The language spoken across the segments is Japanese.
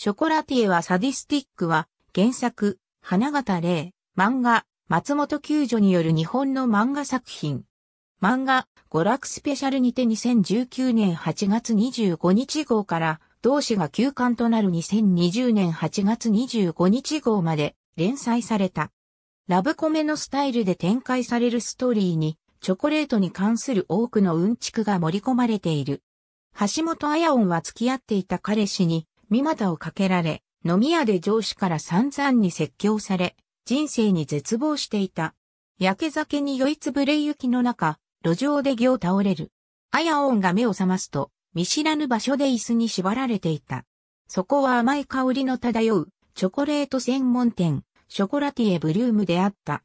ショコラティエはサディスティックは、原作、花形霊、漫画、松本救助による日本の漫画作品。漫画、娯楽スペシャルにて2019年8月25日号から、同誌が休刊となる2020年8月25日号まで連載された。ラブコメのスタイルで展開されるストーリーに、チョコレートに関する多くのうんちくが盛り込まれている。橋本彩音は付き合っていた彼氏に、見股をかけられ、飲み屋で上司から散々に説教され、人生に絶望していた。焼け酒に酔いつぶれ雪の中、路上で行倒れる。あやおんが目を覚ますと、見知らぬ場所で椅子に縛られていた。そこは甘い香りの漂う、チョコレート専門店、ショコラティエブルームであった。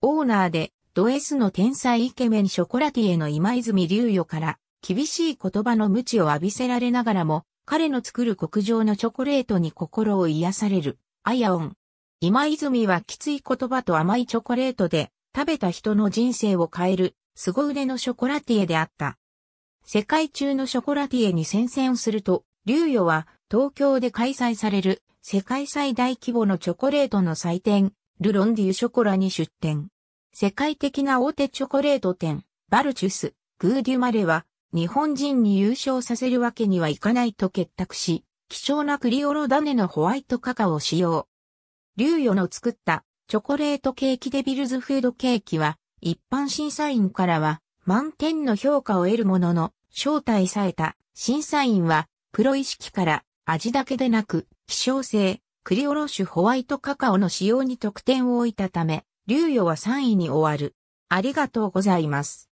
オーナーで、ド S の天才イケメンショコラティエの今泉隆与から、厳しい言葉の無知を浴びせられながらも、彼の作る極上のチョコレートに心を癒される、アヤオン。今泉はきつい言葉と甘いチョコレートで、食べた人の人生を変える、凄腕のショコラティエであった。世界中のショコラティエに宣戦をすると、竜与は東京で開催される世界最大規模のチョコレートの祭典、ルロンデューショコラに出展。世界的な大手チョコレート店、バルチュス、グーデュマレは日本人に優勝させるわけにはいかないと結託し、希少なクリオロダネのホワイトカカオを使用。リュウヨの作ったチョコレートケーキデビルズフードケーキは、一般審査員からは満点の評価を得るものの、招待された審査員は、プロ意識から味だけでなく、希少性、クリオロ種ホワイトカカオの使用に得点を置いたため、リュウヨは3位に終わる。ありがとうございます。